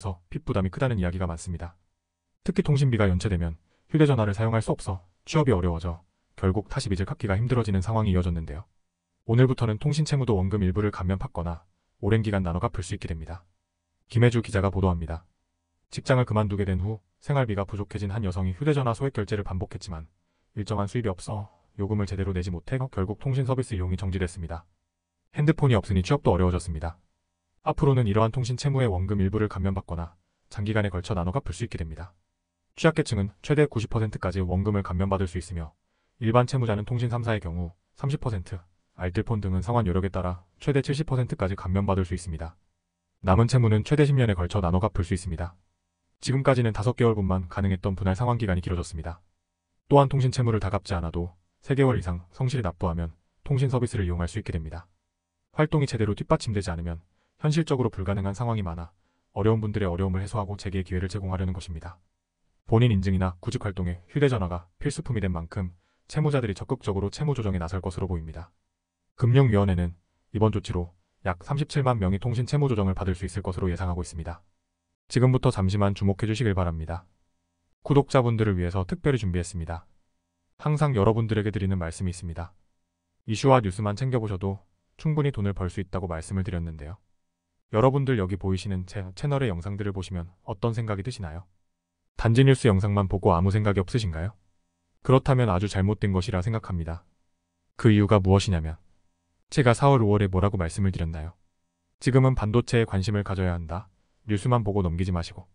서 핏부담이 크다는 이야기가 많습니다. 특히 통신비가 연체되면 휴대전화를 사용할 수 없어 취업이 어려워져 결국 다시 빚을 갚기가 힘들어지는 상황이 이어졌는데요. 오늘부터는 통신채무도 원금 일부를 감면 받거나 오랜 기간 나눠 갚을 수 있게 됩니다. 김혜주 기자가 보도합니다. 직장을 그만두게 된 후 생활비가 부족해진 한 여성이 휴대전화 소액 결제를 반복했지만 일정한 수입이 없어 요금을 제대로 내지 못해 결국 통신 서비스 이용이 정지됐습니다. 핸드폰이 없으니 취업도 어려워졌습니다. 앞으로는 이러한 통신 채무의 원금 일부를 감면받거나 장기간에 걸쳐 나눠 갚을 수 있게 됩니다. 취약계층은 최대 90%까지 원금을 감면받을 수 있으며 일반 채무자는 통신 3사의 경우 30%, 알뜰폰 등은 상환 여력에 따라 최대 70%까지 감면받을 수 있습니다. 남은 채무는 최대 10년에 걸쳐 나눠 갚을 수 있습니다. 지금까지는 5개월분만 가능했던 분할 상환 기간이 길어졌습니다. 또한 통신 채무를 다 갚지 않아도 3개월 이상 성실히 납부하면 통신 서비스를 이용할 수 있게 됩니다. 활동이 제대로 뒷받침되지 않으면 현실적으로 불가능한 상황이 많아 어려운 분들의 어려움을 해소하고 재기의 기회를 제공하려는 것입니다. 본인 인증이나 구직 활동에 휴대전화가 필수품이 된 만큼 채무자들이 적극적으로 채무 조정에 나설 것으로 보입니다. 금융위원회는 이번 조치로 약 37만 명이 통신 채무 조정을 받을 수 있을 것으로 예상하고 있습니다. 지금부터 잠시만 주목해 주시길 바랍니다. 구독자분들을 위해서 특별히 준비했습니다. 항상 여러분들에게 드리는 말씀이 있습니다. 이슈와 뉴스만 챙겨보셔도 충분히 돈을 벌 수 있다고 말씀을 드렸는데요. 여러분들 여기 보이시는 제 채널의 영상들을 보시면 어떤 생각이 드시나요? 단지 뉴스 영상만 보고 아무 생각이 없으신가요? 그렇다면 아주 잘못된 것이라 생각합니다. 그 이유가 무엇이냐면 제가 4월 5월에 뭐라고 말씀을 드렸나요? 지금은 반도체에 관심을 가져야 한다. 뉴스만 보고 넘기지 마시고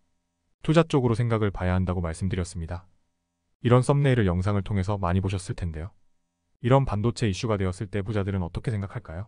투자 쪽으로 생각을 봐야 한다고 말씀드렸습니다. 이런 썸네일을 영상을 통해서 많이 보셨을 텐데요. 이런 반도체 이슈가 되었을 때 부자들은 어떻게 생각할까요?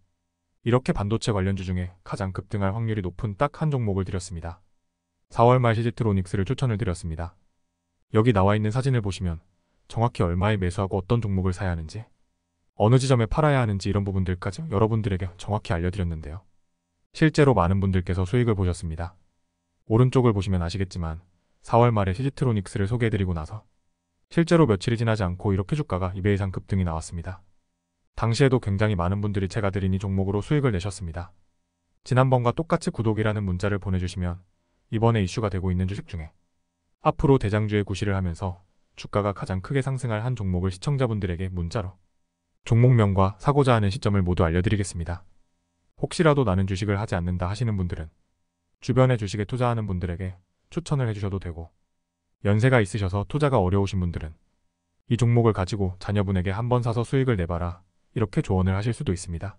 이렇게 반도체 관련주 중에 가장 급등할 확률이 높은 딱 한 종목을 드렸습니다. 4월 말 시지트로닉스를 추천을 드렸습니다. 여기 나와 있는 사진을 보시면 정확히 얼마에 매수하고 어떤 종목을 사야 하는지 어느 지점에 팔아야 하는지 이런 부분들까지 여러분들에게 정확히 알려드렸는데요. 실제로 많은 분들께서 수익을 보셨습니다. 오른쪽을 보시면 아시겠지만 4월 말에 시지트로닉스를 소개해드리고 나서 실제로 며칠이 지나지 않고 이렇게 주가가 2배 이상 급등이 나왔습니다. 당시에도 굉장히 많은 분들이 제가 드린 이 종목으로 수익을 내셨습니다. 지난번과 똑같이 구독이라는 문자를 보내주시면 이번에 이슈가 되고 있는 주식 중에 앞으로 대장주의 구시를 하면서 주가가 가장 크게 상승할 한 종목을 시청자분들에게 문자로 종목명과 사고자 하는 시점을 모두 알려드리겠습니다. 혹시라도 나는 주식을 하지 않는다 하시는 분들은 주변의 주식에 투자하는 분들에게 추천을 해주셔도 되고 연세가 있으셔서 투자가 어려우신 분들은 이 종목을 가지고 자녀분에게 한번 사서 수익을 내봐라 이렇게 조언을 하실 수도 있습니다.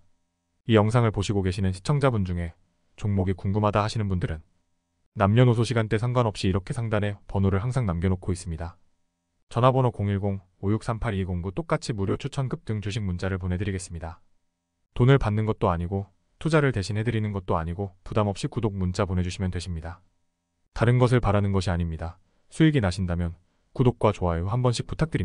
이 영상을 보시고 계시는 시청자분 중에 종목이 궁금하다 하시는 분들은 남녀노소 시간대 상관없이 이렇게 상단에 번호를 항상 남겨놓고 있습니다. 전화번호 010-5638-209 똑같이 무료 추천급 등 주식 문자를 보내드리겠습니다. 돈을 받는 것도 아니고 투자를 대신 해드리는 것도 아니고 부담없이 구독 문자 보내주시면 되십니다. 다른 것을 바라는 것이 아닙니다. 수익이 나신다면 구독과 좋아요 한 번씩 부탁드립니다.